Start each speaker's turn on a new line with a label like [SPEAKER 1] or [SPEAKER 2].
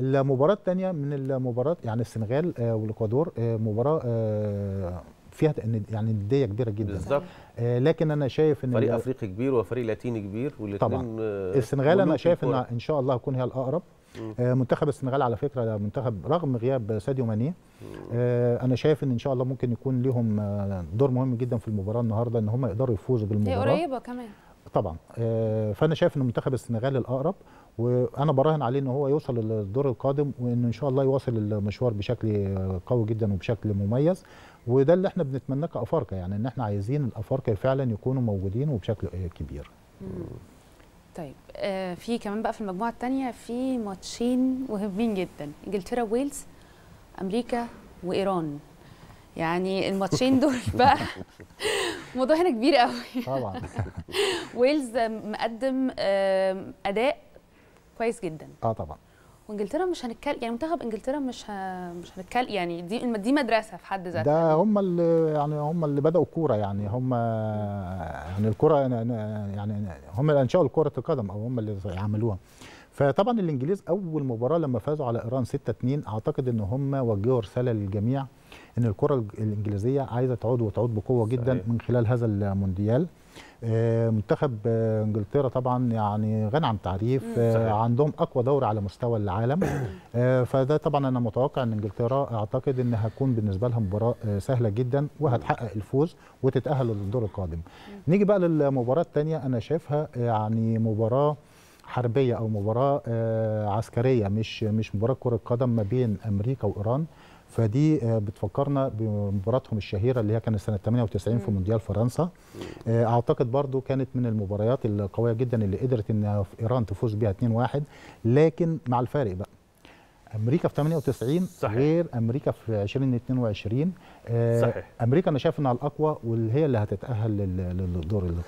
[SPEAKER 1] المباراة الثانية من المباراة يعني السنغال آه، والاكوادور آه، مباراة آه، فيها يعني نديه كبيره جدا بالظبط آه لكن انا شايف ان فريق افريقي كبير وفريق لاتيني كبير والاثنين طبعا السنغال انا شايف ان ان شاء الله هتكون هي الاقرب آه منتخب السنغال على فكره ده منتخب رغم غياب ساديو ماني آه انا شايف ان ان شاء الله ممكن يكون لهم دور مهم جدا في المباراه النهارده ان هم يقدروا يفوزوا بالمباراه هي قريبه كمان طبعا آه، فانا شايف ان منتخب السنغال الاقرب وانا براهن عليه ان هو يوصل للدور القادم وان ان شاء الله يواصل المشوار بشكل قوي جدا وبشكل مميز وده اللي احنا بنتمناه كافارقه يعني ان احنا عايزين الافارقه فعلا يكونوا موجودين وبشكل آه، كبير
[SPEAKER 2] طيب آه في كمان بقى في المجموعه الثانيه في ماتشين مهمين جدا انجلترا وويلز امريكا وايران يعني الماتشين دول بقى الموضوع هنا كبير قوي طبعا ويلز مقدم اداء كويس جدا اه طبعا وانجلترا مش هنتكلم يعني منتخب انجلترا مش ه... مش هنتكلم يعني دي دي مدرسه في حد ذاتها ده هم
[SPEAKER 1] اللي يعني هم اللي بداوا الكوره يعني هم يعني الكوره يعني هم اللي انشاوا كره القدم او هم اللي عملوها فطبعا الانجليز اول مباراه لما فازوا على ايران 6 2 اعتقد ان هم وجهوا رساله للجميع ان الكره الانجليزيه عايزه تعود وتعود بقوه جدا صحيح. من خلال هذا المونديال آه، منتخب انجلترا طبعا يعني غني عن آه، صحيح. عندهم اقوى دوري على مستوى العالم آه، فده طبعا انا متوقع ان انجلترا اعتقد ان هتكون بالنسبه لها مباراه سهله جدا وهتحقق الفوز وتتاهل للدور القادم نيجي بقى للمباراه الثانيه انا شايفها يعني مباراه حربيه او مباراه عسكريه مش مش مباراه كره قدم ما بين امريكا وايران فدي آه، بتفكرنا بمباراتهم الشهيره اللي هي كانت سنه 98 في مونديال فرنسا آه، اعتقد برضو كانت من المباريات القويه جدا اللي قدرت ان ايران تفوز بيها 2-1 لكن مع الفارق بقى امريكا في 98 صحيح. غير امريكا في 2022 آه، صحيح امريكا انا شايف انها الاقوى واللي هي اللي هتتاهل للدور